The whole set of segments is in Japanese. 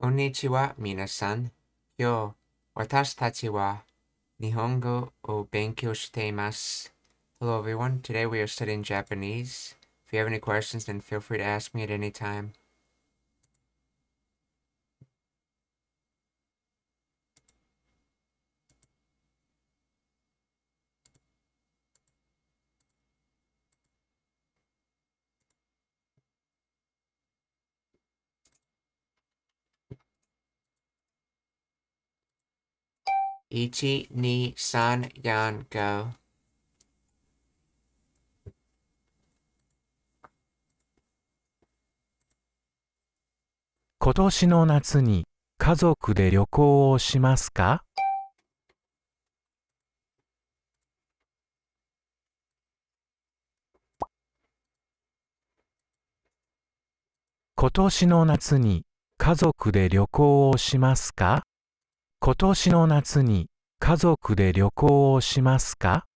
Hello everyone, today we are studying Japanese. If you have any questions, then feel free to ask me at any time. 1、2、3、4、5。今年の夏に家族で旅行をしますか今年の夏に家族で旅行をしますか今年の夏に家族で旅行をしますか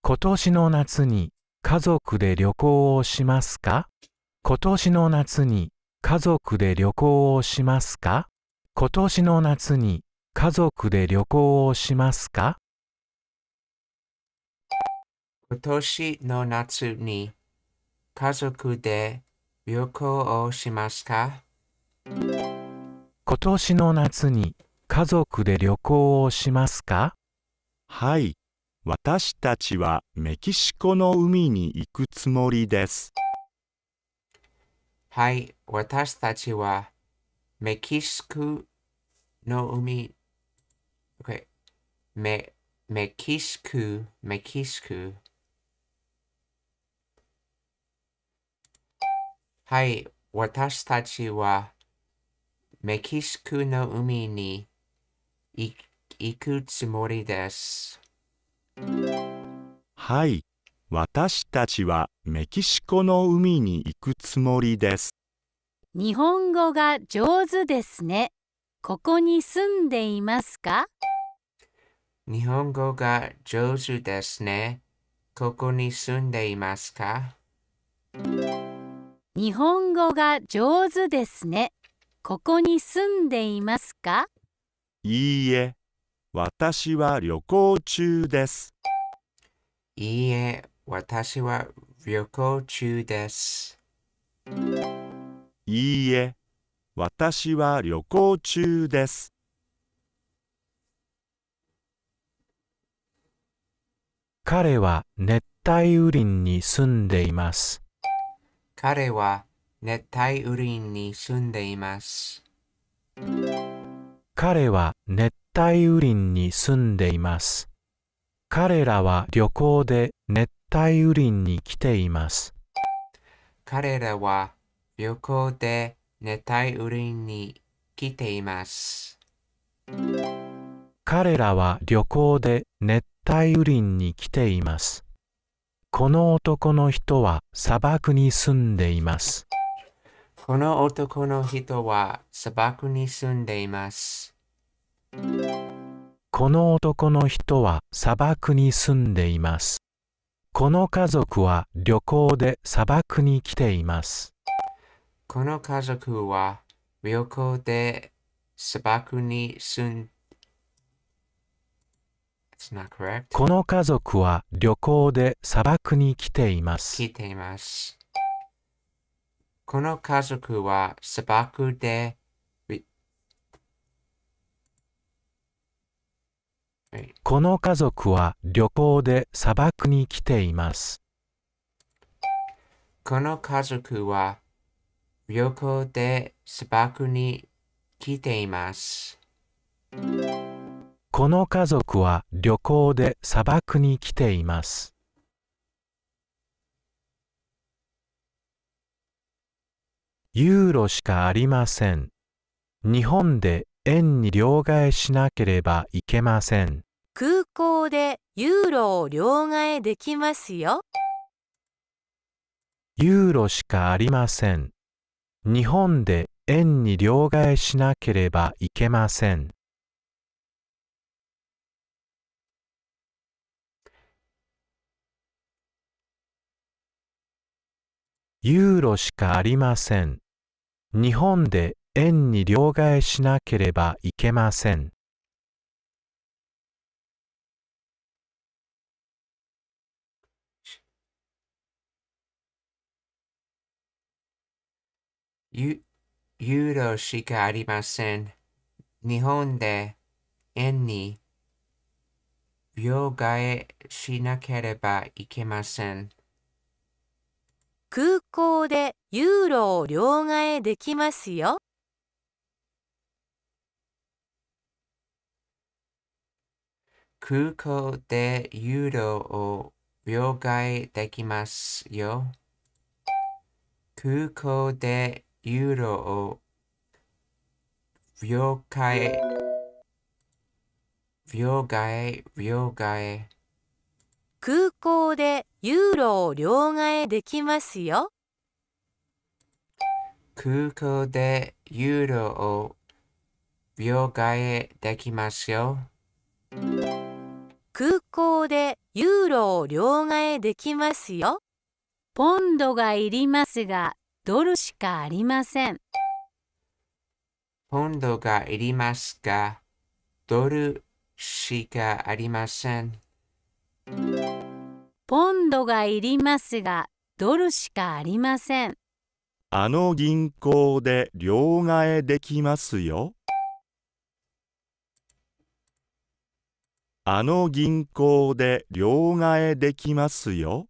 今年の夏に家族で旅行をしますか今年の夏に家族で旅行をしますか今年の夏に家族で旅行をしますか今年の夏に家族で旅行をしますか今年の夏に家族で旅行をしますかはい私たちはメキシコの海に行くつもりですはい私たちはメキシコの海、okay. メメキシコメキシコはい私たちはメキシコの海にい、いくつもりです。はい、私たちはメキシコの海に行くつもりです。日本語が上手ですね。ここに住んでいますか日本語が上手ですね。ここに住んでいますか日本語が上手ですね。ここに住んでいますかいいえ、私は旅行中です。いいえ、私は旅行中です。いいえ、私は旅行中です。彼は熱帯雨林に住んでいます。彼は熱帯雨林に住んでいます。彼は熱帯雨林に住んでいます。彼らは旅行で熱帯雨林に来ています。彼らは旅行で熱帯雨林に来ています。彼らは旅行で熱帯雨林に来ています。この男の人は砂漠に住んでいます。この男の人は砂漠に住んでいます。この男の人は砂漠に住んでいます。この家族は旅行で砂漠に来ています。この家族は旅行で砂漠に住んこの家族は旅行で砂漠に来ています。来ています。この家族は砂漠で、この家族は旅行で砂漠に来ています。この家族は旅行で砂漠に来ています。この家族は旅行で砂漠に来ています。ユーロしかありません。日本で円に両替しなければいけません。空港でユーロを両替できますよ。ユーロしかありません。日本で円に両替しなければいけません。ユーロしかありません。日本で円に両替しなければいけません。ユユーロしかありません。日本で円に両替しなければいけません。空港でユーロを両替できますよ。空港でユーロを両替できますよ。空港でユーロを両替、両替、両替。空港でユーロを両替できますよ。空港でユーロを両替できますよ。空港でユーロを両替できますよ。ポンドがいりますが、ドルしかありません。ポンドがいりますが、ドルしかありません。ポンドがいりますがドルしかありませんあの銀行で両替できますよあの銀行で両替できますよ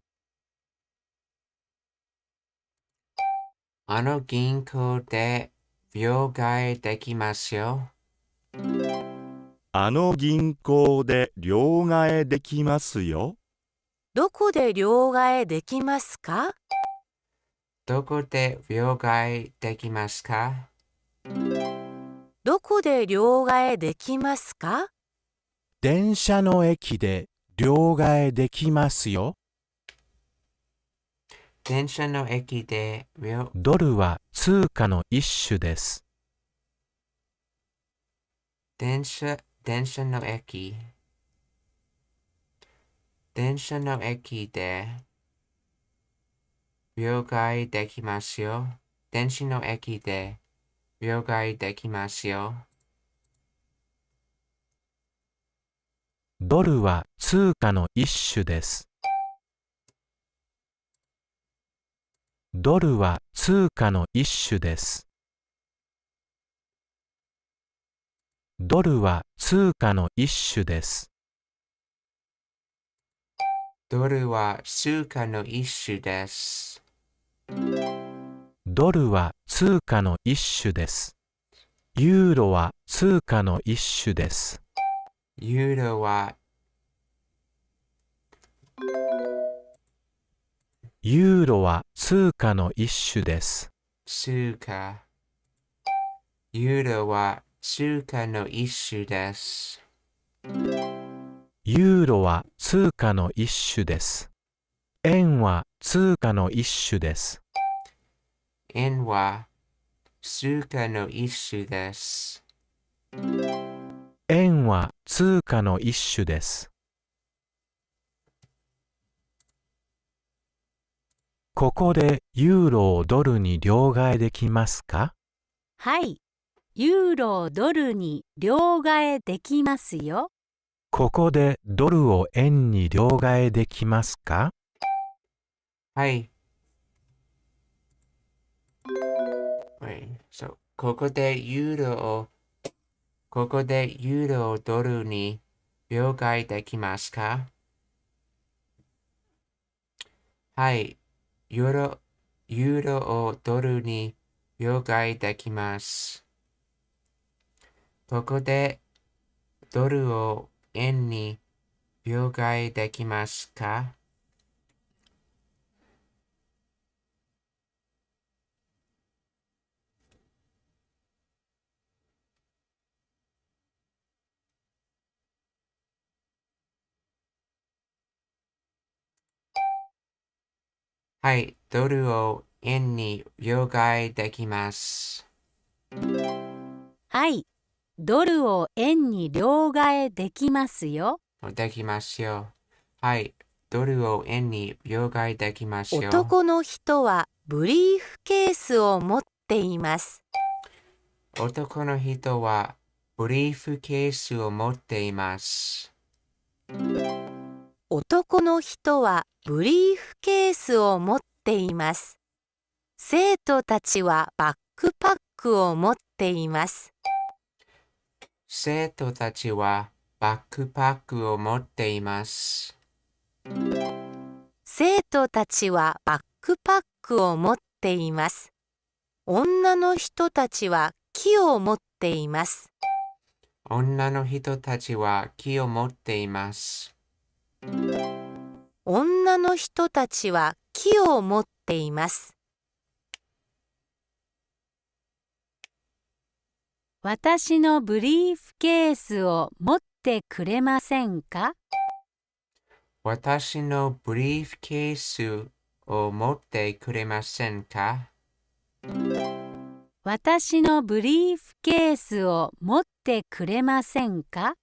あの銀行で両替できますよ。あの銀行で両替できますよ。どこで両替できますかどこで両替できますかどこで両替できますか電車の駅で両替できますよ。電車の駅でドルは通貨の一種です。電車電車の駅電車の駅で両替できますよ。電車の駅で両替できますよ。ドルは通貨の一種です。ドルは通貨の一種です。ドルは通貨の一種です。ドルは通貨の一種です。ドルは通貨の一種です。ユーロは通貨の一種です。ユーロはユーロは通貨の一種です。通貨ユーロは中華の一種です。ユーロは通貨の一種です。円は通貨の一種です。円は通貨の一種です。円は通貨の一種です。ここでユーロをドルに両替できますかはい、ユーロドルに両替できますよ。ここでドルを円に両替できますかはい。はい。そう。ここでユーロを、ここでユーロをドルに両替できますかはい。ユーロ、ユーロをドルに両替できます。こでドルを円に両替できますかはい、ドルを円に両替できます。はい。ドルを円に両替できますよ。できますよ。はい。ドルを円に両替できますよ。男の人はブリーフケースを持っています。男の人はブリーフケースを持っています。男の人はブリーフケースを持っています。生徒たちはバックパックを持っています。生徒たちはバックパックを持っています。生徒たちはバックパックを持っています。女の人たちは木を持っています。女の人たちは木を持っています。女の人たちは木を持っています。私のブリーフケースを持ってくれませんか私のブリーフケースを持ってくれませんか私のブリーフケースを持ってくれませんか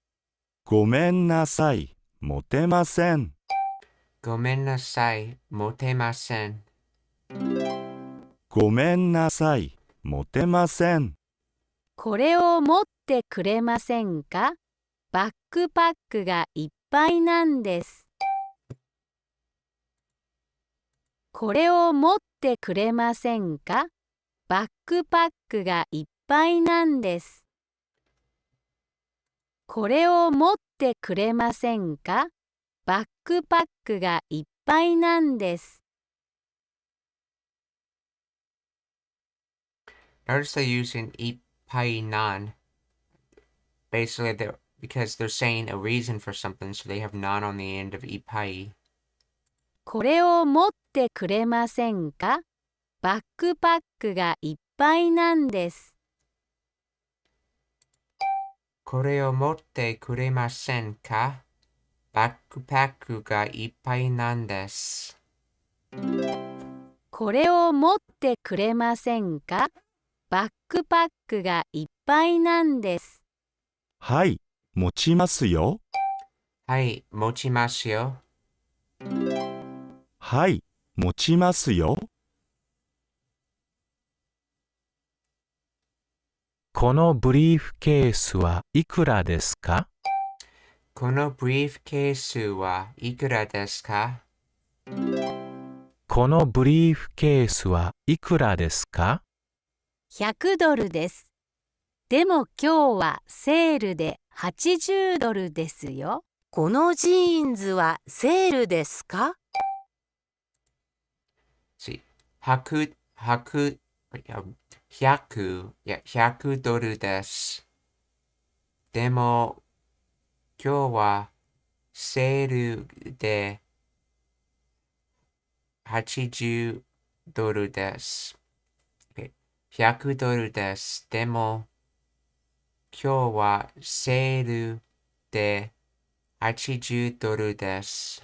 ごめんなさい、持てません。ごめんなさい、持てません。ごめんなさい、持てません。これを持ってくれませんかバックパックがいっぱいなんです。これを持ってくれませんかバックパックがいっぱいなんです。これを持ってくれませんかバックパックがいっぱいなんです。Notice the use in Hainan. Basically, they're, because they're saying a reason for something, so they have nan on the end of ipai. これを持ってくれませんかバックパックがいっぱいなんです。これを持ってくれませんかバックパックがいっぱいなんです。これを持ってくれませんかバックパックがいっぱいなんです。はい、持ちますよ。はい、持ちますよ。はい、持ちますよ。このブリーフケースはいくらですかこのブリーフケースはいくらですかこのブリーフケースはいくらですか100ドルです。でも今日はセールで80ドルですよ。このジーンズはセールですか ?100、100、100、100ドルです。でも今日はセールで80ドルです。100ドルです。でも、今日はセールで80ドルです。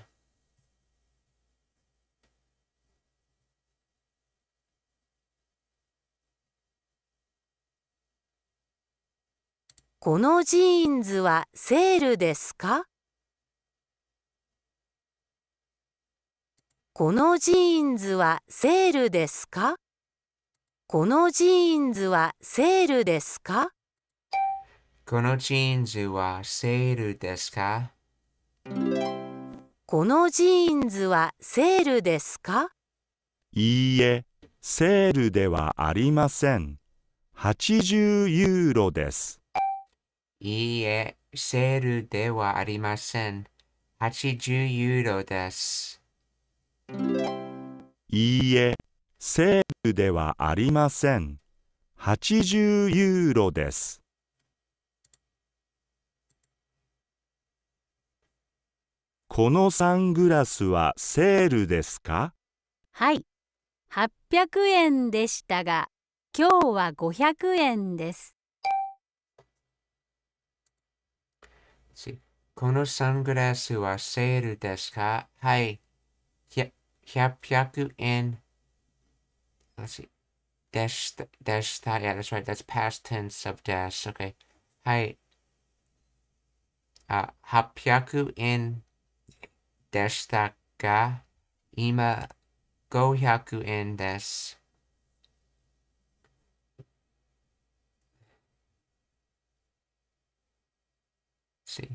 このジーンズはセールですかこのジーンズはセールですかこのジーンズはセールですかこのジーンズはセールですかこのジーンズはセールですかいいえ、セールではありません。80ユーロです。いいえ、セールではありません。80ユーロです。いいえ、セールではありません。80ユーロです。このサングラスはセールですかはい。800円でしたが、今日は500円です。このサングラスはセールですかはい。100円。Let's see. Dash, dash, that, yeah, that's right. That's past tense of dash. Okay. Hi. Uh, hapyaku in deshita ga ima gohyaku in desu. see.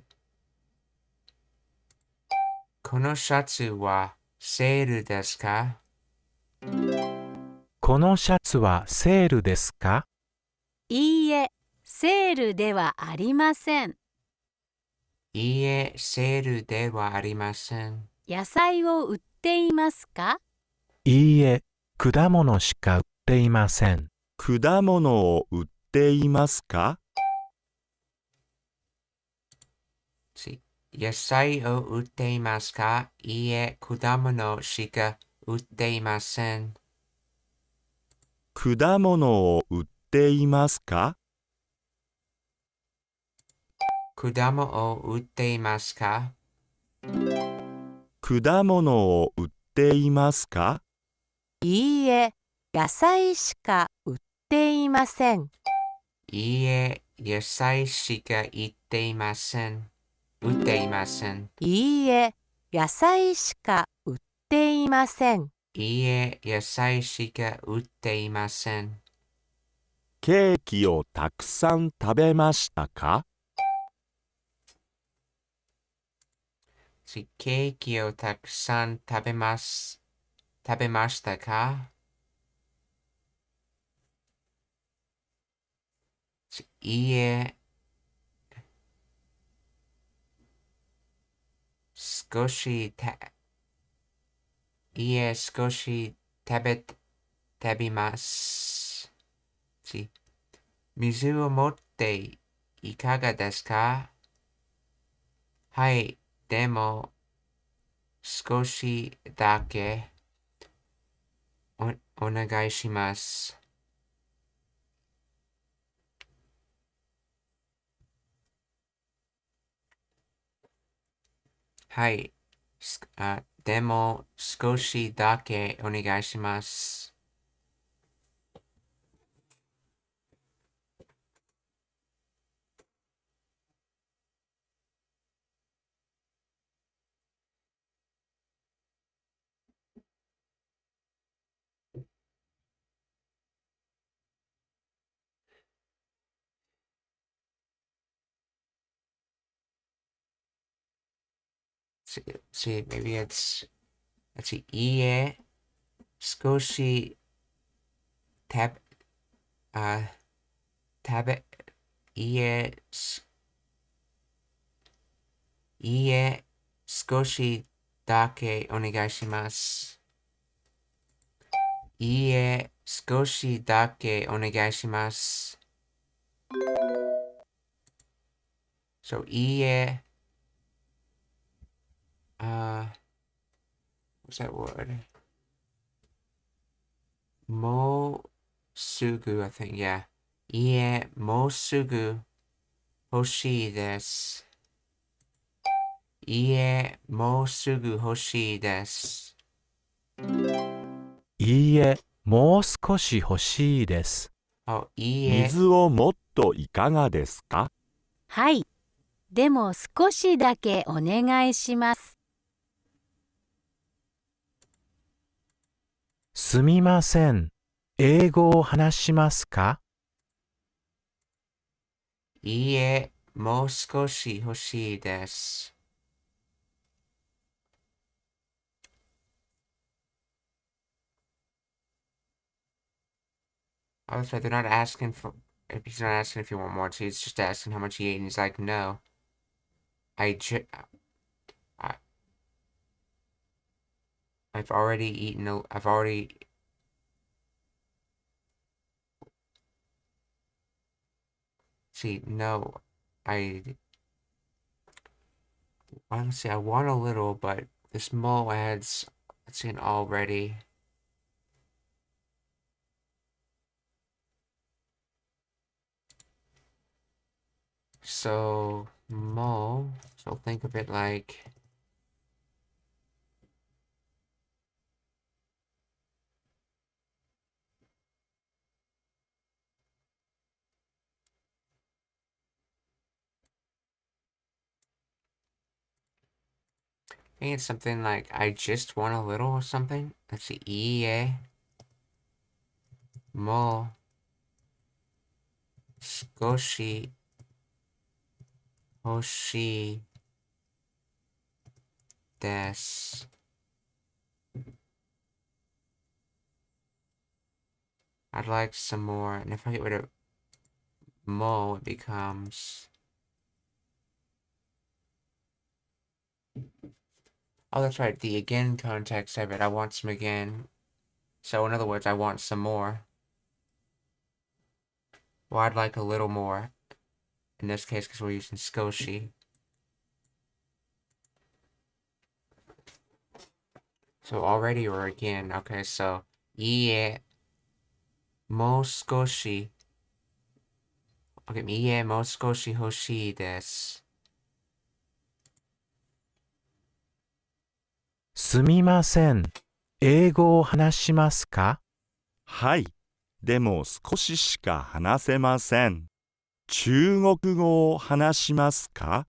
Kono shatsu wa seiru desu ka? このシャツはセールですかいいえ、セールではありません。いいえ、セールではありません。野菜を売っていますかいいえ、果物しか売っていません。果物を売っていますか野菜を売っていますかいいえ、果物しか売っていません。果物を売っていますか果物を売っていますか果物を売っていますかいいえ、野菜しか売っていません。いいえ、野菜しか売っていません。売っていません。いいえ、野菜しか売っていません。いいえ、野菜しか売っていません。ケーキをたくさん食べましたかケーキをたくさん食べます。食べましたかいいえ、少したえ、少し食べ、食べます。水を持っていかがですかはい、でも、少しだけお、お願いします。はい、あ、でも少しだけお願いします。See you. see, maybe it's, let's see, EA, Scosi, Tab, uh, Tab, EA, EA, Scosi, Dake, Onegaishimasu. EA, Scosi, Dake, Onegaishimasu. So, EA, Uh, what's that word? Mo sugu, I think, yeah. Yeah, mo sugu hoshi desu. Yeah, mo sugu hoshi desu. いいえ、もう少し欲しいです。いい水をもっといかがですかはい。でも少しだけお願いします。すみません。英語を話しますかいいえ、もう少し欲しいです。Also, they're not asking for he's not asking if you want more tea. i s just asking how much he ate, and he's like, "No, I ju- I've already eaten, a, I've already See, no, I honestly I want a little, but this mole adds it's in already. So mole, so think of it like think it's something like, I just want a little or something. Let's see, EA. Mo. Skoshi. Hoshi. Des. I'd like some more, and if I get rid of Mo, it becomes... Oh, that's right, the again context of it. I want some again. So, in other words, I want some more. Well, I'd like a little more. In this case, because we're using Skoshi. So, already or again. Okay, so, yeah. Mo Skoshi. Okay, yeah, mo Skoshi hoshi desu. すみません。英語を話しますかはい。でも少ししか話せません。中国語を話しますか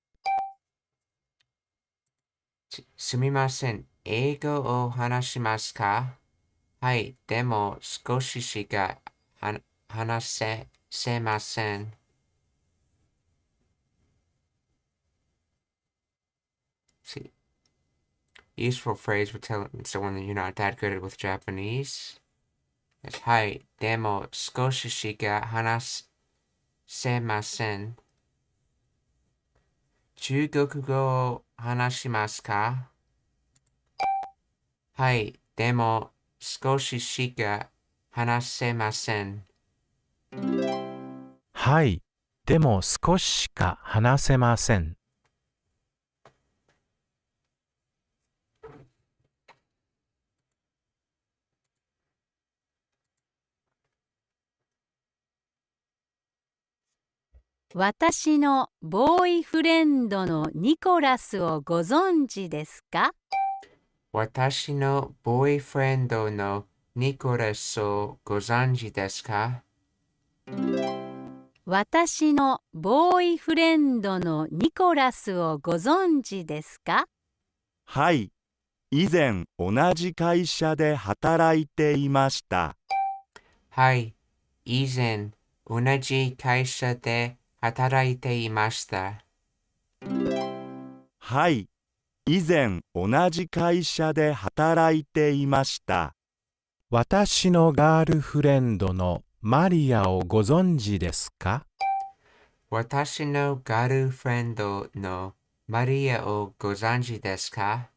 すみません。英語を話しますかはい。でも少ししか話せせません。す Useful phrase for telling someone that you're not that good with Japanese. It's hi, demo, skoshi shiga hanas semasen. Chugoku go hanashimasu ka? Hi, demo, skoshi shiga hanasemasen. はい、でも少ししか話せません。私のボーイフレンドのニコラスをご存知ですか私のボーイフレンドのニコラスをご存知ですか私のボーイフレンドのニコラスをご存知ですかはい、以前同じ会社で働いていました。はい、以前同じ会社で働いていましたはい以前同じ会社で働いていました私のガールフレンドのマリアをご存知ですか私のガールフレンドのマリアをご存知ですか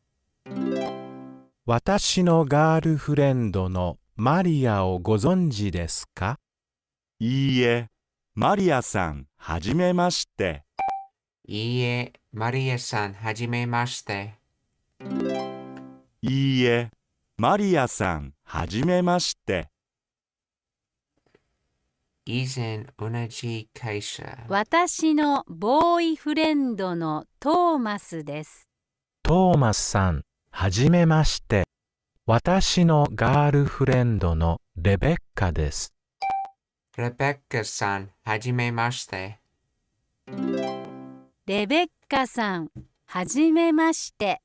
私のガールフレンドのマリアをご存知ですかいいえ、マリアさん、はじめまして。いいえ、マリアさん、はじめまして。いいえ、マリアさん、はじめまして。以前同じ会社。私のボーイフレンドのトーマスです。トーマスさん、はじめまして。私のガールフレンドのレベッカです。レベッカさん、はじめまして。レベッカさん、はじめまして。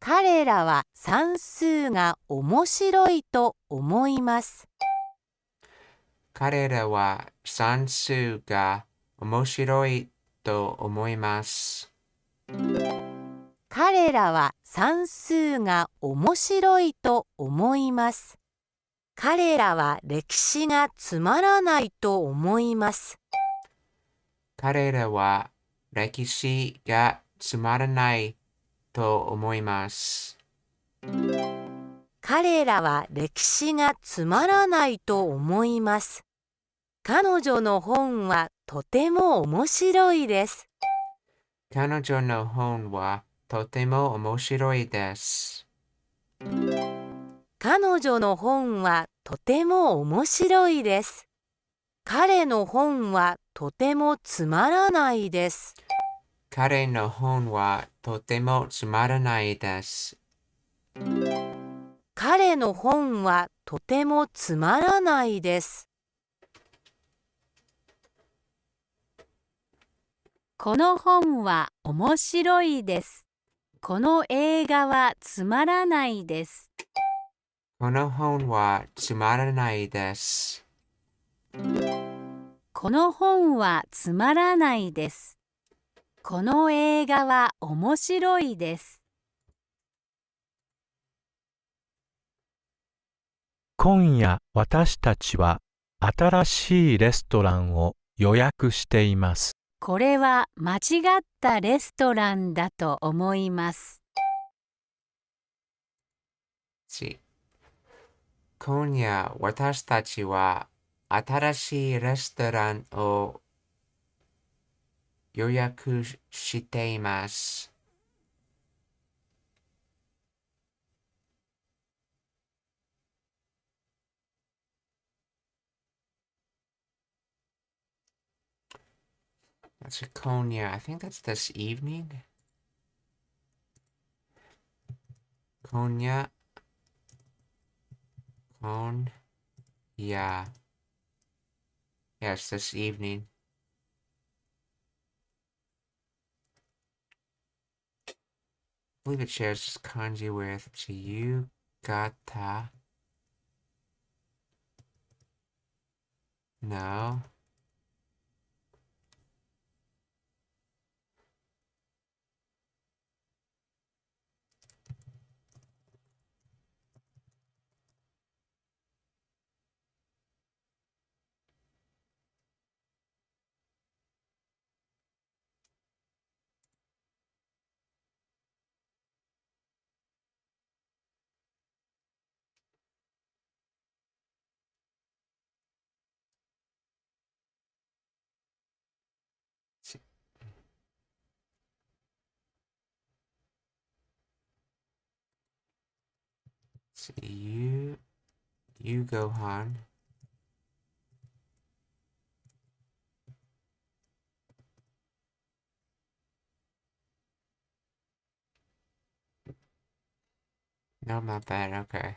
彼らは算数が面白いと思います。彼らは算数が面白いと思います。彼らは算数が面白いと思います。彼らは歴史がつまらないと思います。彼らは歴史がつまらないと思います。彼らは歴史がつまらないと思います。彼女の本はとても面白いです。彼女の本はとても面白いです。彼女の本はとても面白いです。彼の本はとてもつまらないです。彼の本はとてもつまらないです。彼の本はとてもつまらないです。この本は面白いです。この映画はつまらないです。この本はつまらないです。この本はつまらないです。この映画は面白いです。今夜私たちは新しいレストランを予約しています。これは間違ったレストランだと思います。今夜私たちは新しいレストランを予約しています。That's a Konya. I think that's this evening. Konya. Kon. Yeah. Yes, this evening. I believe it shares kanji with Chiyugata. No. see you you Gohan No, I'm not that. Okay.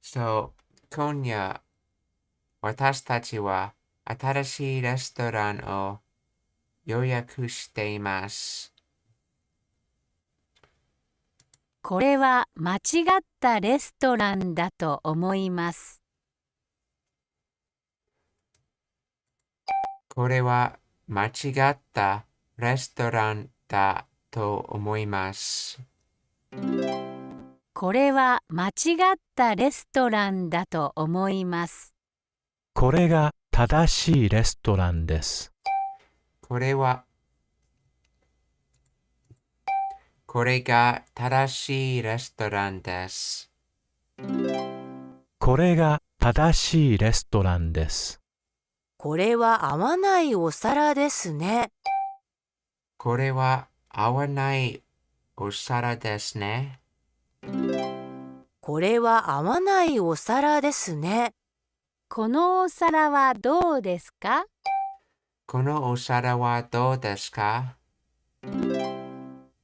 So, Konya, watashi wa restoran o yoyaku これは間違ったレストランだと思います。これは間違ったレストランだと思います。これは間違ったレストランだと思います。これが正しいレストランです。これはこれが正しいレストランです。これが正しいレストランです。これは合わないお皿ですね。これは合わないお皿ですね。これは合わないお皿ですね。このお皿はどうですかこのお皿はどうですか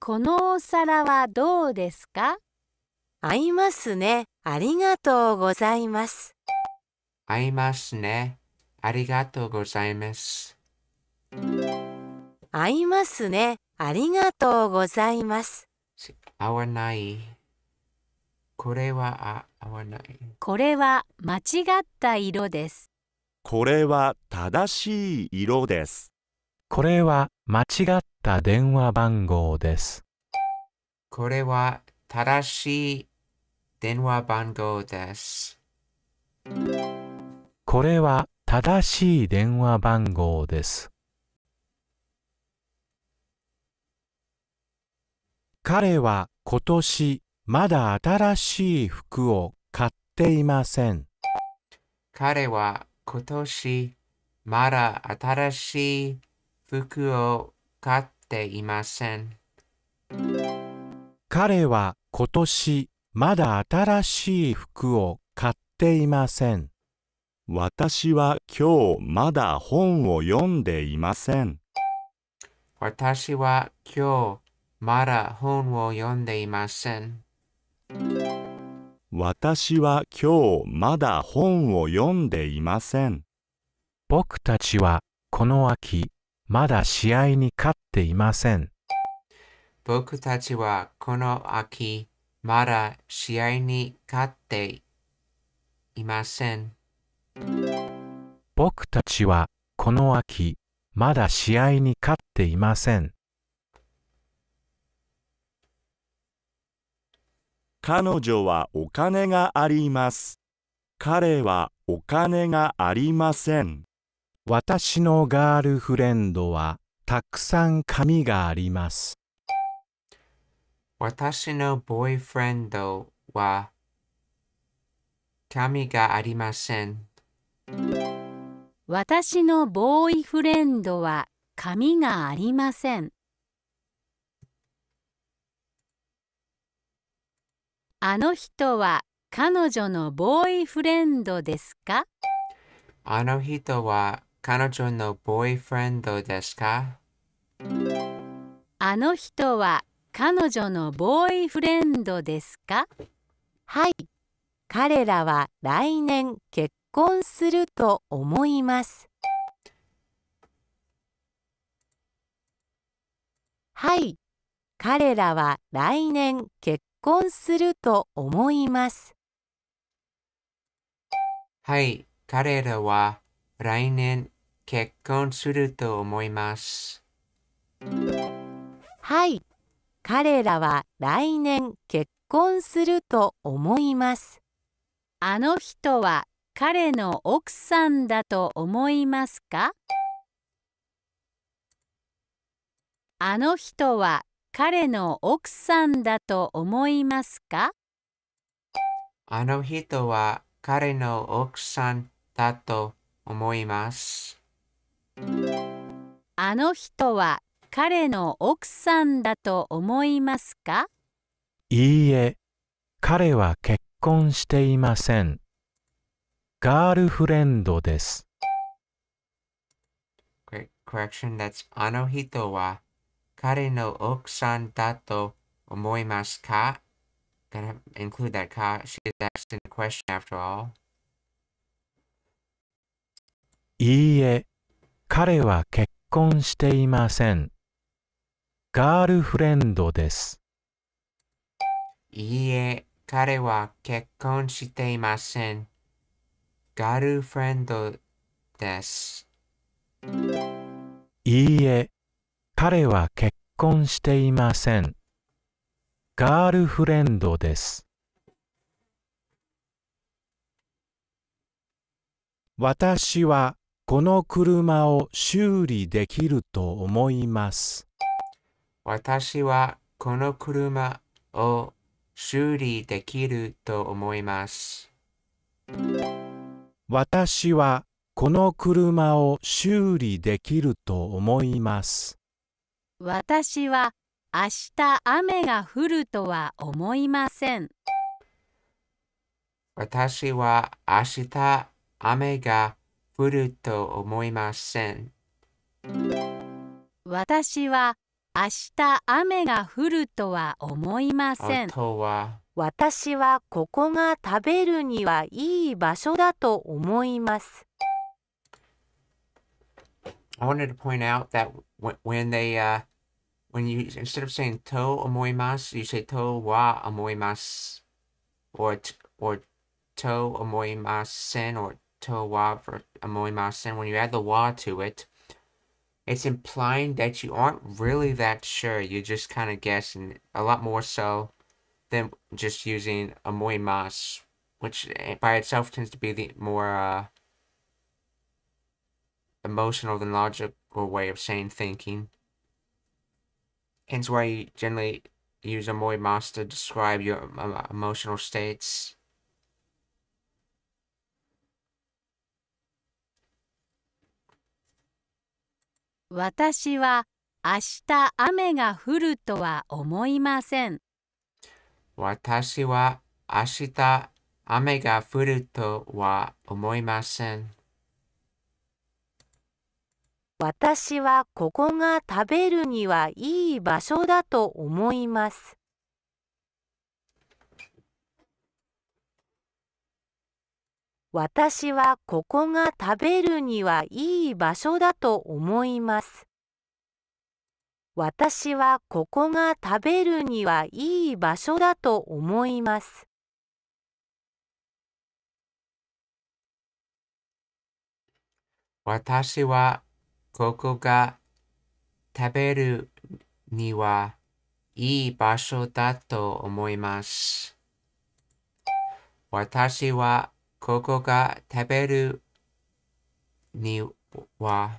このお皿はどうですか合いますね。ありがとうございます。合いますね。ありがとうございます。合いますね。ありがとうございます。合わない。これは合わない。これは間違った色です。これは正しい色です。これは間違った電話番号です。これは正しい電話番号です。これは正しい電話番号です。彼は今年まだ新しい服を買っていません。彼は今年まだ新しい服を買っていません彼は今年まだ新しい服を買っていません私は今日まだ本を読んでいません私は今日まだ本を読んでいません私は今日まだ本を読んでいません僕たちはこの秋まだ試合に勝っていません。僕たちはこの秋、まだ試合に勝っていません。僕たちはこの秋、まだ試合に勝っていません。彼女はお金があります。彼はお金がありません。私のガールフレンドはたくさん髪があります。私のボーイフレンドは髪がありません。私のボーイフレンドは髪がありません。あの人は彼女のボーイフレンドですかあの人は彼女のボーイフレンドですかあの人は彼女のボーイフレンドですかはい、彼らは来年結婚すると思います。はい、彼らは来年結婚すると思います。はい、彼らは来年結婚すると思います。はい、彼らは来年結婚すると思います。あの人は彼の奥さんだと思いますかあの人は彼の奥さんだと思いますかあの人は彼の奥さんだと思います。あの人は彼の奥さんだと思いますかいいえ、彼は結婚していません。ガールフレンドです。Great correction, that's あの人は彼の奥さんだと思いますか Gonna include that か She's asking the question after all. いいえ、彼は結婚していません。ガールフレンドです。いいえ、彼は結婚していません。ガールフレンドです。いいえ、彼は結婚していません。ガールフレンドです。私はこの車を修理できると思います。私はこの車を修理できると思います。私はこの車を修理できると思います。私は明日雨が降るとは思いません。私は明日雨が降ると思いません私は明日雨が降るとは思いません私はここが食べるにはいい場所だと思います I wanted to point out that when they uh, when you instead of saying と o o m o i you say とは wa o m o r or to o m o i or to a wa for Amoy Masen, when you add the wa to it, it's implying that you aren't really that sure. You're just kind of guessing a lot more so than just using Amoy Mas, which eh, by itself tends to be the more uh, emotional than logical way of saying thinking. Hence why you generally use Amoy Mas to describe your um, uh, emotional states. 私は明日雨が降るとは思いません。私は明日雨が降るとは思いません。私はここが食べるにはいい場所だと思います。私はここが食べるにはいい場所だと思います。私はここが食べるにはいい場所だと思います。私はここが食べるにはいい場所だと思います。私はここが食べるには、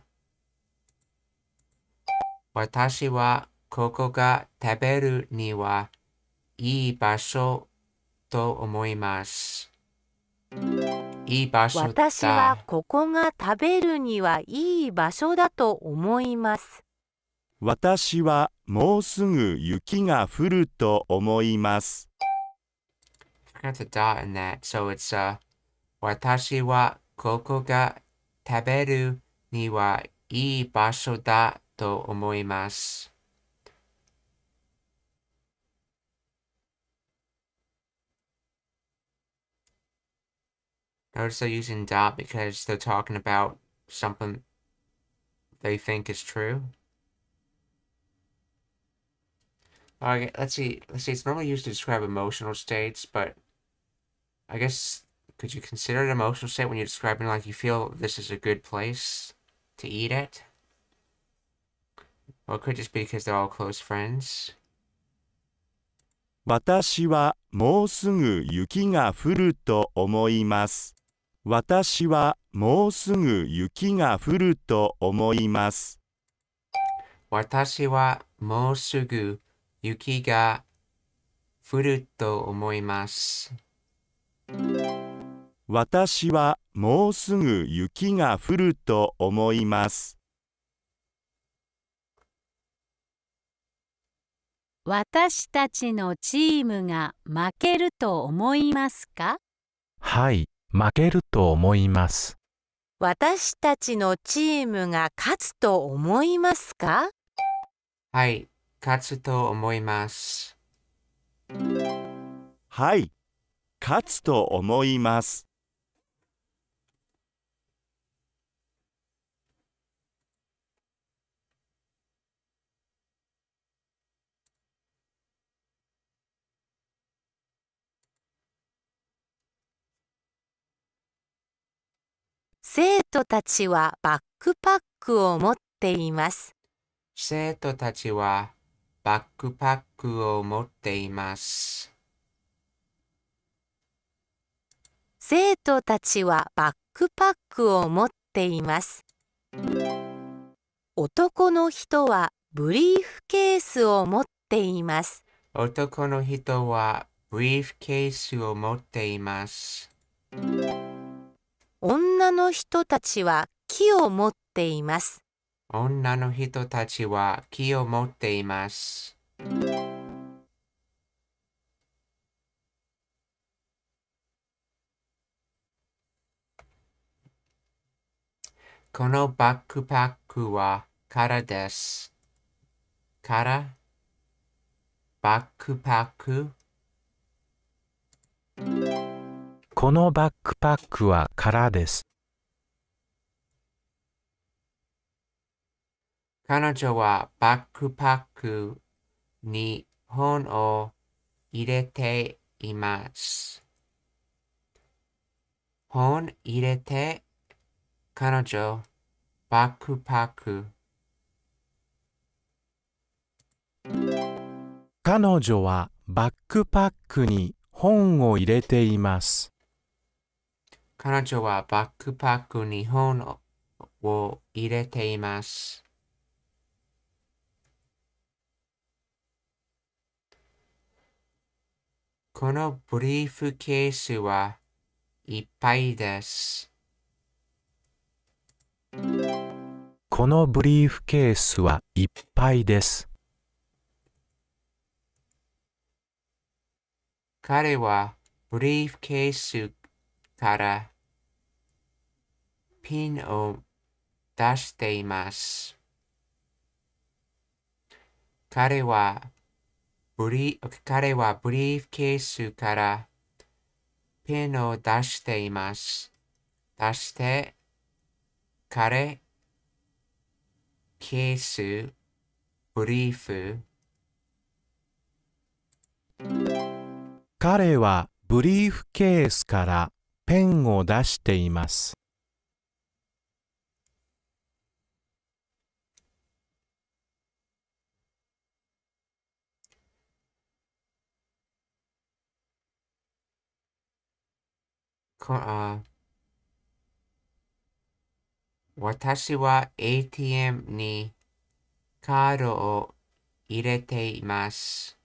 私はここが食べるにはいい場所と思います。いい場所私はここが食べるにはいい場所だと思います。私はもうすぐ雪が降ると思います。I forgot to dot in that, so it's a、uh 私はここが食べるにはいい場所だと思います。Notice they're using dot because they're talking about something they think is true. Alright, let's see. Let's see, it's normally used to describe emotional states, but I guess Could you consider an emotional state when you're describing like you feel this is a good place to eat i t Or it could just be because they're all close friends. 私はもうすぐ雪が降ると思います。私はもうすぐ雪が降ると思います。私はもうすぐ雪が降ると思います。私はもうすぐ雪が降ると思います。私たちのチームが負けると思いますかはい、負けると思います。私たちのチームが勝つと思いますかはい、勝つと思います。はい、勝つと思います。生徒たちはバックパックを持っています。生徒たちはバックパックを持っています。生徒たちはバックパックを持っています。男の人はブリーフケースを持っています。男の人はブリーフケースを持っています。女の人たちは木を持っています。女の人たちは木を持っています。このバックパックは空です。から、バックパック。このバックパックは空です。彼女はバックパックに本を入れています。本入れて、彼女、バックパック。彼女はバックパックに本を入れています。彼女はバックパック2本を入れています。このブリーフケースはいっぱいです。このブリーフケースはいっぱいです。彼はブリーフケースからピンを出しています。彼はブリ彼はブリーフケースからピンを出しています。出して、彼、ケース、ブリーフ。彼はブリーフケースからペンを出しています。あ私は ATM にカードを入れています。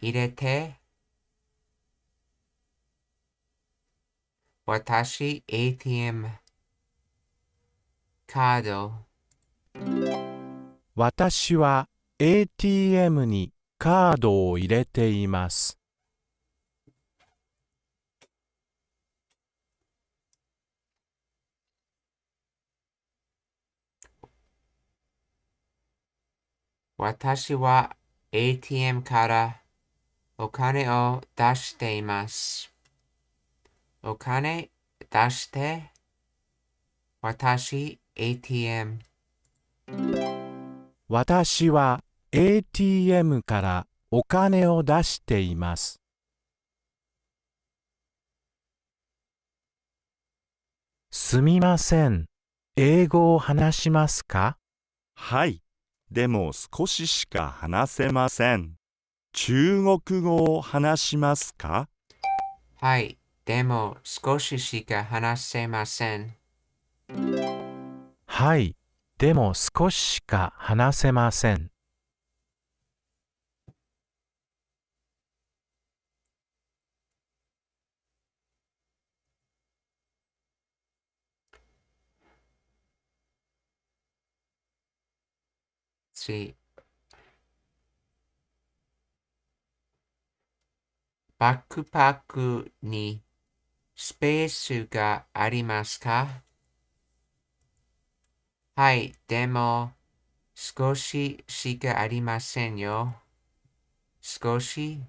入れて。私 ATM カード。私は ATM にカードを入れています。私は ATM からお金を出しています。お金出して、私 ATM。私は ATM からお金を出しています。すみません。英語を話しますかはい。でも少ししか話せません。中国語を話しますかはい、でも少ししか話せません。はい、でも少ししか話せません。バックパックにスペースがありますかはい、でも少ししかありませんよ。少し。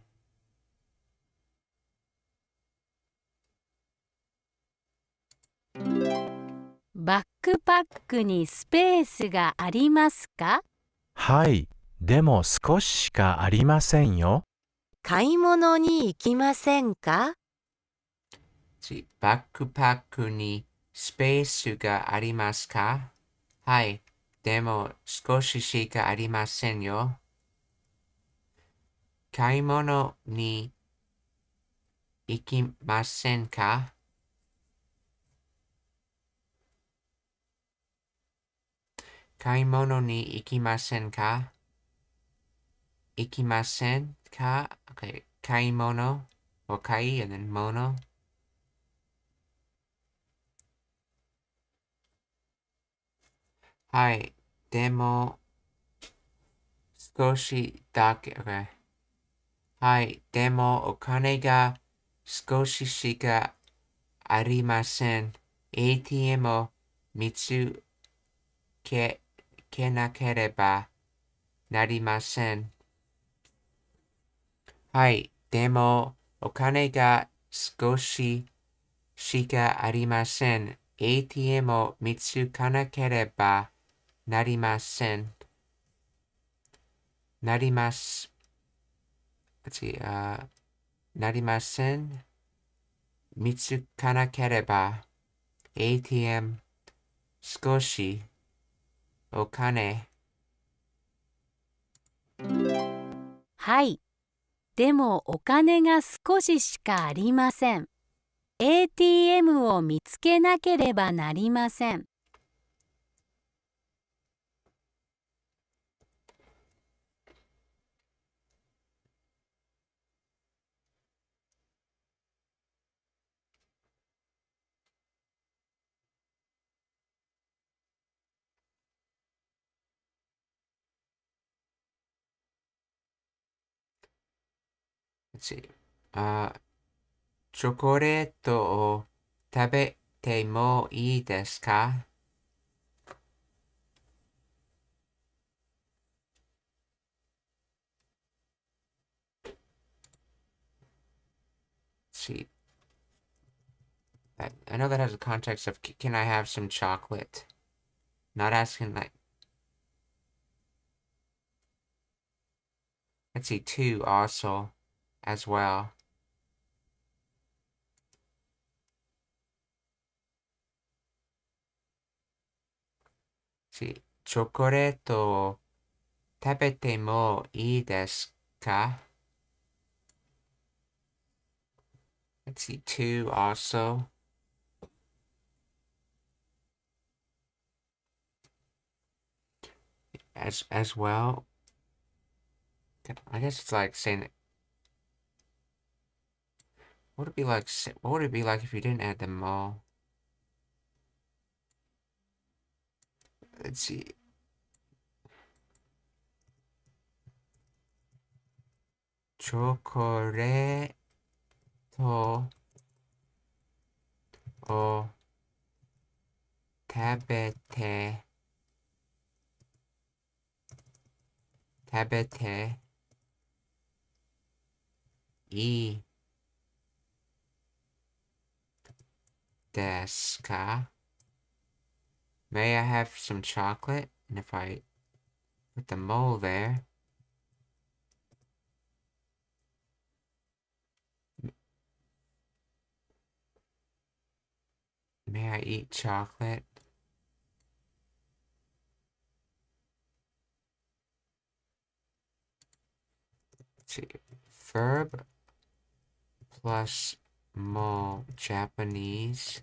バックパックにスペースがありますかはい、でも少ししかありませんよ。買い物に行きませんかバックパックにスペースがありますかはい、でも少ししかありませんよ。買い物に行きませんか買い物に行きませんか行きませんか、okay. 買い物 o 買い a 物はい。でも、少しだけ、okay. はい。でも、お金が少ししかありません。ATM を見つけけなければなりません。はい。でも、お金が少ししかありません。ATM を見つかなければなりません。なります。あなりません。見つかなければ ATM 少しお金。はい。でもお金が少ししかありません。ATM を見つけなければなりません。達。あ、チョコレートを食べてもいいですか see. I know that has a context of can I have some chocolate? Not asking like. Let's see, two also as well. See, chocolate 食べてもいいですか Let's see, two also. As as well, I guess it's like saying what would it be like? What would it be like if you didn't add them all? Let's see. Chocolate. Oh. 食べて食べていい desk. May I have some chocolate? And if I put the mole there. May I eat chocolate? Let's see. Verb plus more Japanese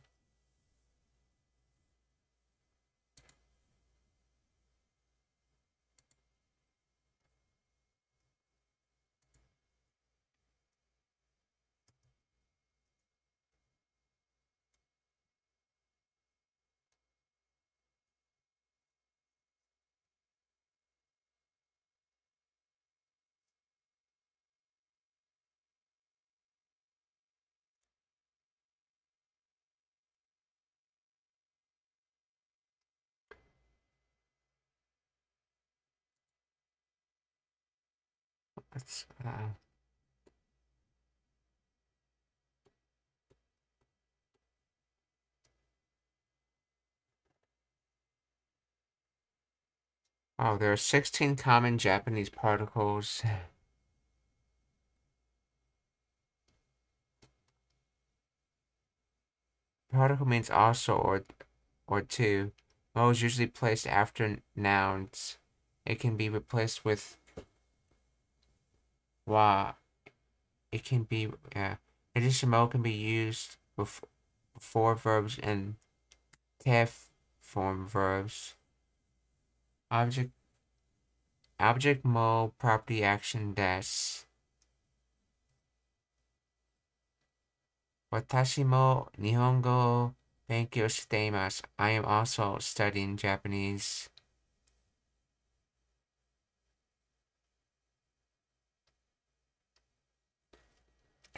Uh, oh, there are 16 common Japanese particles. Particle means also or or to. Mo is usually placed after nouns. It can be replaced with why it can be Yeah, addition mode can be used with before verbs and tef form verbs. Object object mode property action dash. Watashi mo Nihongo thank you I am also studying Japanese.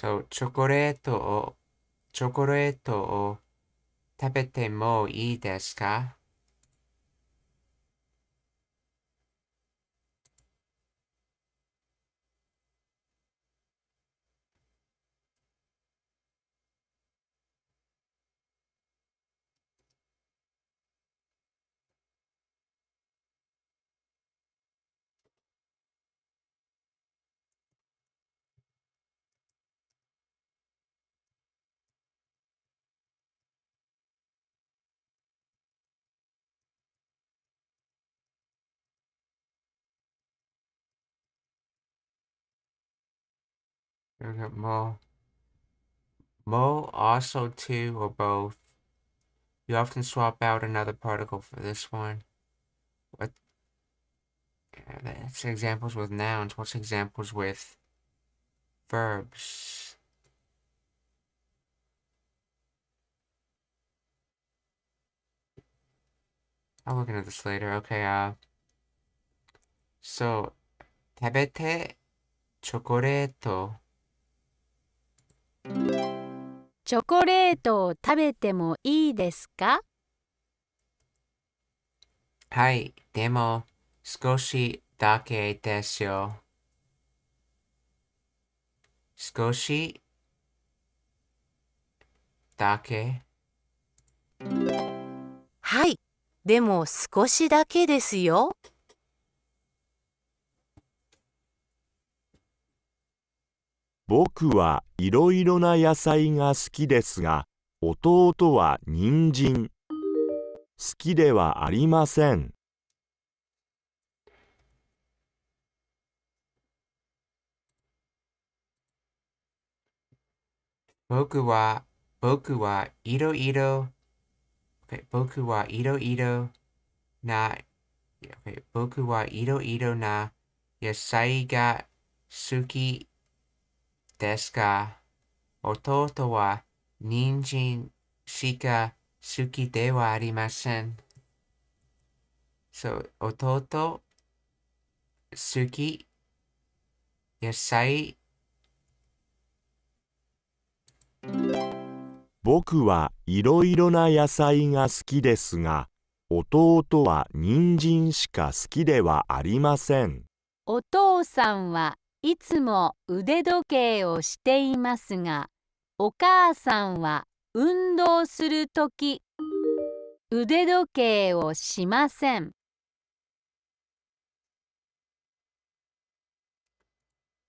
そう、チョコレートを、チョコレートを食べてもいいですか And at Mo. Mo also two or both. You often swap out another particle for this one. What? That's examples with nouns. What's examples with verbs? I'll look into this later. Okay, uh. So, tabete chocolate. チョコレートを食べてもいいですかはい、でも少しだけですよ。少しだけ。はい、でも少しだけですよ。僕はいろいろな野菜が好きですが、弟は人参。好きではありません。僕は、僕はいろいろ、僕はいろいろな、僕はいろいろな野菜が好きですが、弟は人参しか好きではありません。そう、弟、好き、野菜。僕はいろいろな野菜が好きですが、弟は人参しか好きではありません。お父さんはいつも腕時計をしていますが、お母さんは運動するとき、腕時計をしません。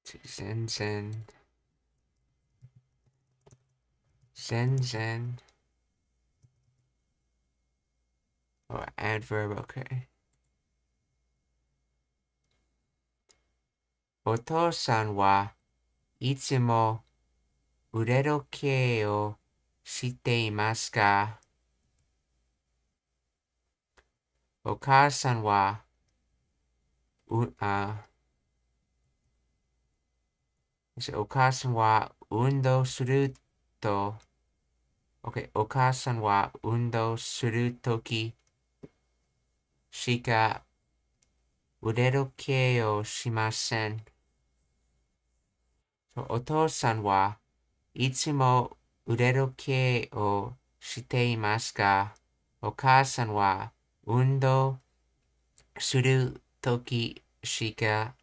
全然全然 or adverb okay お父さんはいつも腕時計をしていますかお母さんはうあお母さんは運動すると、okay、お母さんは運動するときしか腕時計をしません。お父さんはいつも腕時計をしていますが、お母さんは運動する時しか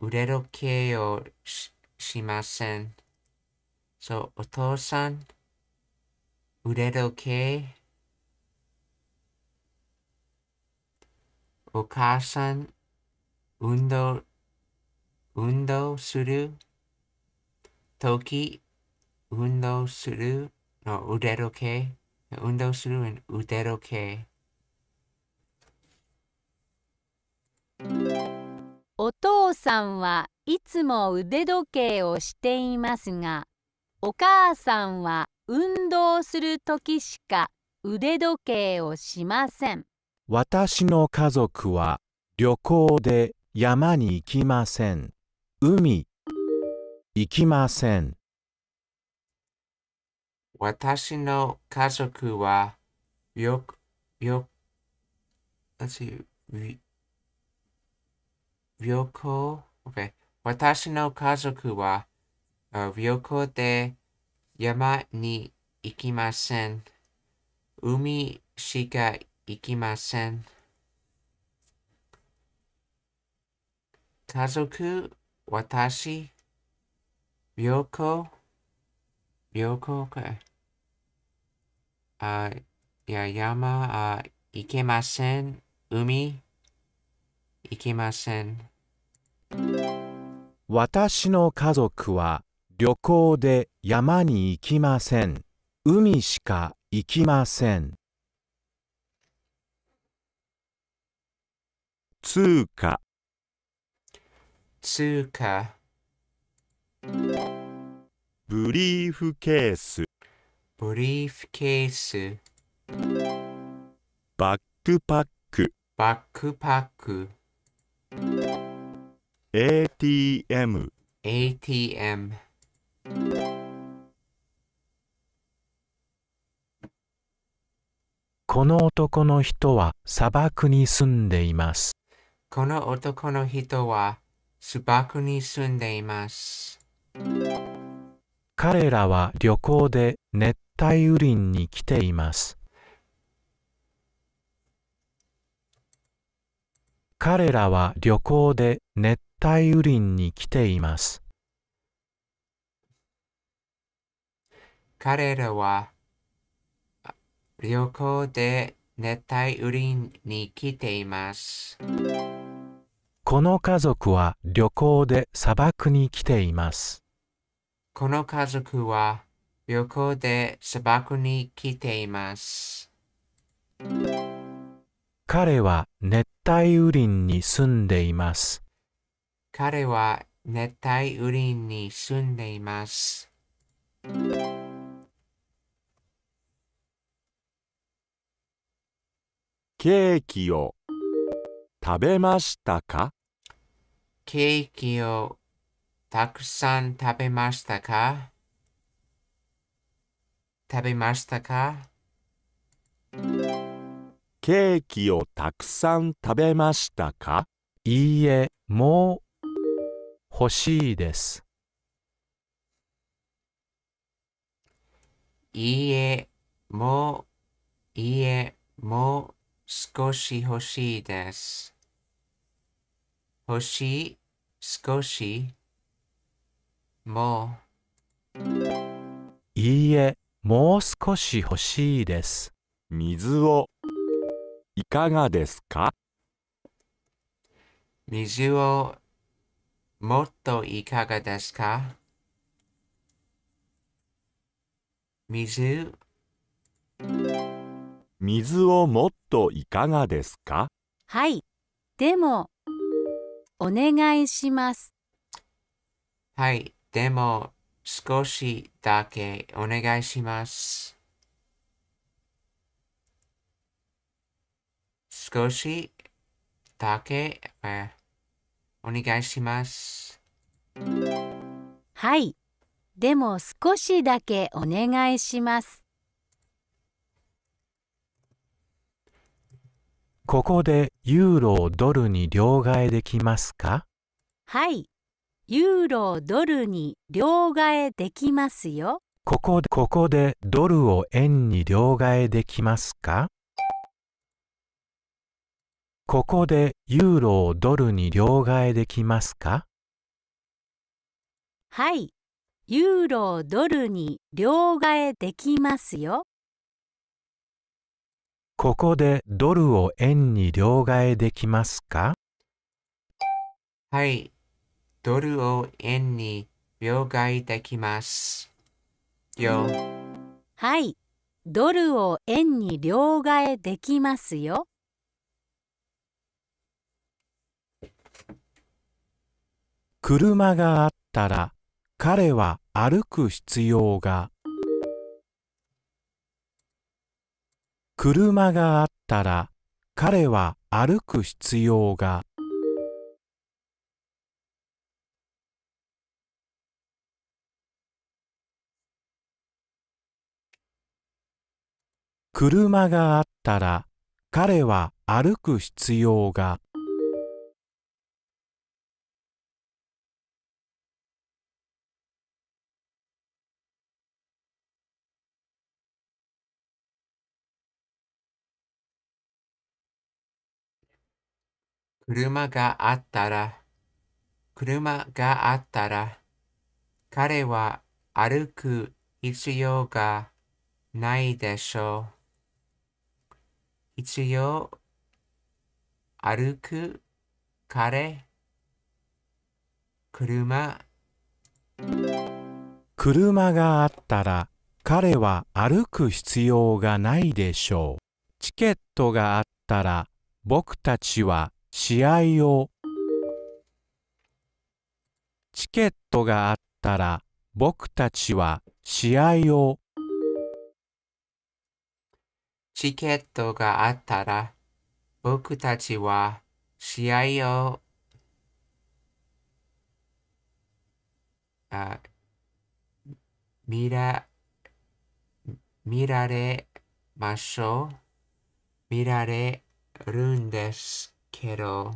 腕時計をしません。そう、お父さん、腕時計お母さん、運動、運動する時、運動するの腕時計、運動する腕時計。お父さんはいつも腕時計をしていますが、お母さんは運動する時しか腕時計をしません。私の家族は旅行で山に行きません。海行きません。私の家族はよく、よく、l 旅行、okay. 私の家族は旅行で山に行きません。海しかいきません。家族、私、旅行、旅行か。あ、いや、山、あ、行けません。海、行けません。私の家族は旅行で山に行きません。海しか行きません。通貨通貨ブリーフケースブリーフケースバックパックバックパック ATM ATM この男の人は砂漠に住んでいます。この男の人は砂漠に住んでいます。彼らは旅行で熱帯雨林に来ています。彼らは旅行で熱帯雨林に来ています。彼らは旅行で熱帯雨林に来ています。この家族は旅行で砂漠に来ています。この家族は旅行で砂漠に来ています。彼は熱帯雨林に住んでいます。彼は熱帯雨林に住んでいます。ケーキを食べましたかケーキをたくさん食べましたか食べましたかケーキをたくさん食べましたかいいえ、もう欲しいです。いいえ、もう、いいえ、もう少し欲しいです。欲しい少しもういいえもう少し欲しいです水をいかがですか水をもっといかがですか水水をもっといかがですかはいでもお願いします。はい、でも少しだけお願いします。少しだけ、お願いします。はい、でも少しだけお願いします。ここでユーロをドルに両替できますかはい。ユーロをドルに両替できますよ。ここで、ここでドルを円に両替できますかここでユーロをドルに両替できますかはい。ユーロをドルに両替できますよ。ここでドルを円に両替できますかはい、ドルを円に両替できますよ。はい、ドルを円に両替できますよ。車があったら彼は歩く必要が車があったら彼は歩く必要が車があったら彼は歩く必要が車があったら、車があったら、彼は歩く必要がないでしょう。必要、歩く、彼、車。車があったら、彼は歩く必要がないでしょう。チケットがあったら、僕たちは試合をチケットがあったら僕たちは試合をチケットがあったら僕たちは試合をあ見ら見られましょう見られるんです kiddo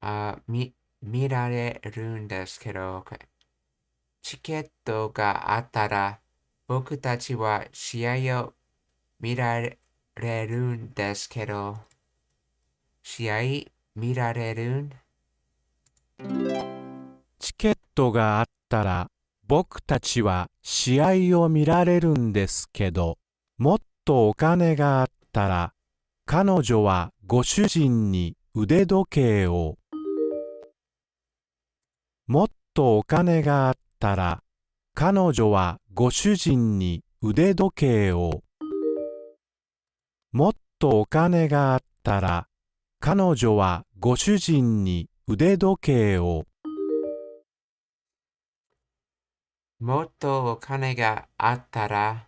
あ見見られるんですけど、チケットがあったら僕たちは試合を見られるんですけど、試合見られるチケットがあったら僕たちは試合を見られるんですけど、もっとお金があったら彼女はご主人に腕時計をもっとお金があったら、彼女はご主人に腕時計を。もっとお金があったら、彼女はご主人に腕時計を。もっとお金があったら、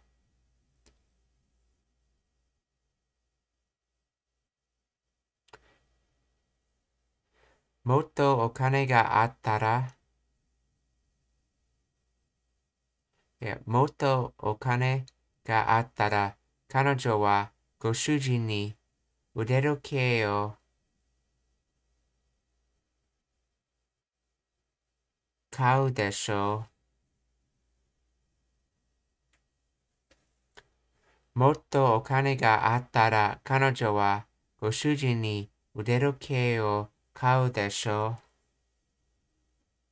もっとお金があったら、いや、もっとお金があったら、彼女はご主人に腕時計を買うでしょう。もっとお金があったら、彼女はご主人に腕時計を買うでしょ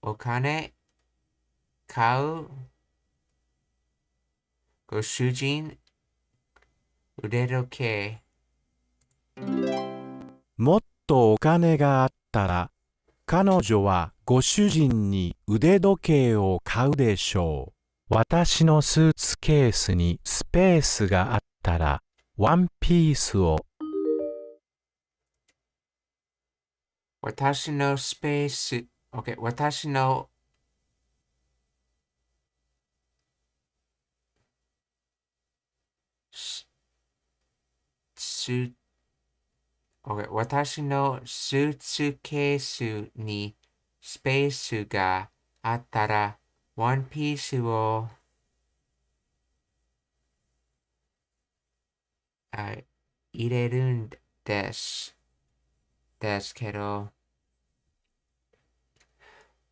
う。お金買う。ご主人腕時計。もっとお金があったら彼女はご主人に腕時計を買うでしょう。私のスーツケースにスペースがあったらワンピースを私のスペース、OK、私のス、OK、私のスーツケースにスペースがあったら、ワンピースを、入れるんです。ですけど、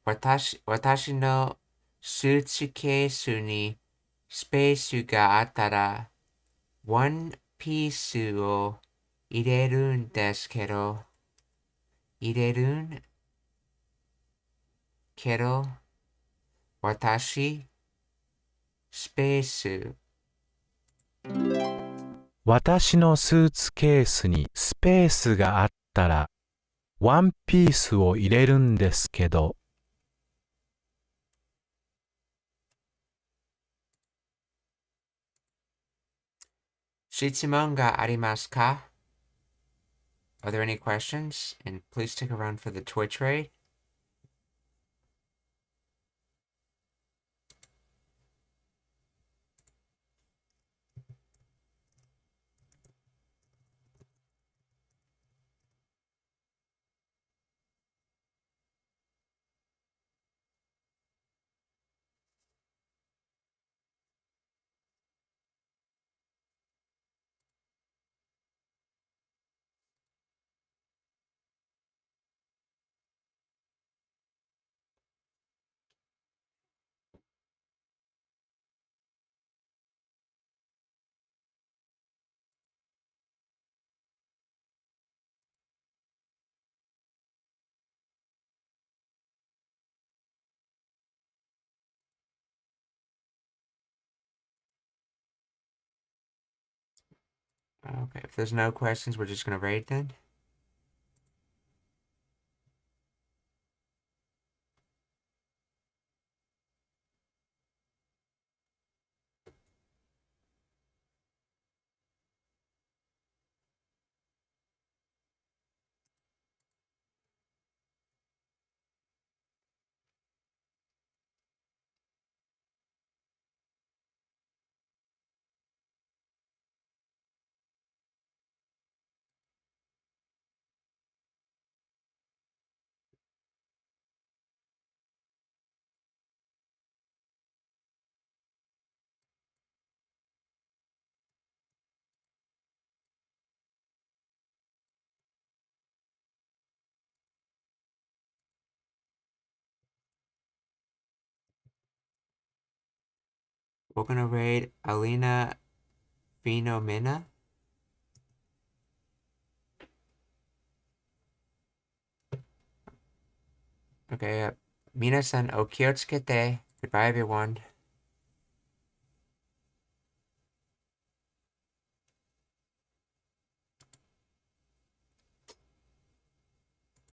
私、私のスーツケースにスペースがあったら、ワンピースを入れるんですけど、入れるんけど、私、スペース。私のスーツケースにスペースがあったら、ワンピースを入れるんですけど、Shitsumon ga arimasu ka? Are there any questions? And please stick around for the Twitch raid. Okay, if there's no questions, we're just going to raid then. We're going to raid Alina Phenomena. Okay, uh, Mina-san, okiotsukete. Goodbye, everyone.